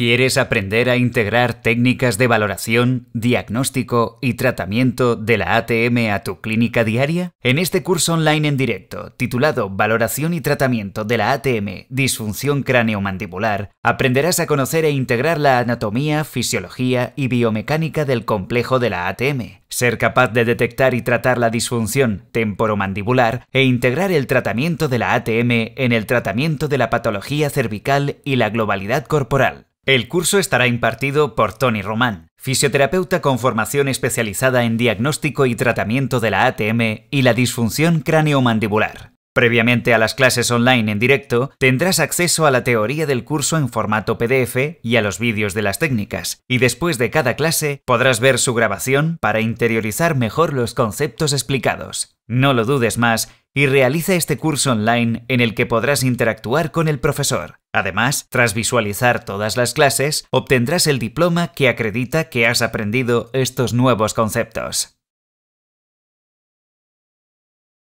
¿Quieres aprender a integrar técnicas de valoración, diagnóstico y tratamiento de la ATM a tu clínica diaria? En este curso online en directo, titulado Valoración y tratamiento de la ATM, disfunción cráneo-mandibular, aprenderás a conocer e integrar la anatomía, fisiología y biomecánica del complejo de la ATM, ser capaz de detectar y tratar la disfunción temporomandibular e integrar el tratamiento de la ATM en el tratamiento de la patología cervical y la globalidad corporal. El curso estará impartido por Tony Román, fisioterapeuta con formación especializada en diagnóstico y tratamiento de la ATM y la disfunción cráneo-mandibular. Previamente a las clases online en directo, tendrás acceso a la teoría del curso en formato PDF y a los vídeos de las técnicas, y después de cada clase podrás ver su grabación para interiorizar mejor los conceptos explicados. No lo dudes más y realiza este curso online en el que podrás interactuar con el profesor. Además, tras visualizar todas las clases, obtendrás el diploma que acredita que has aprendido estos nuevos conceptos.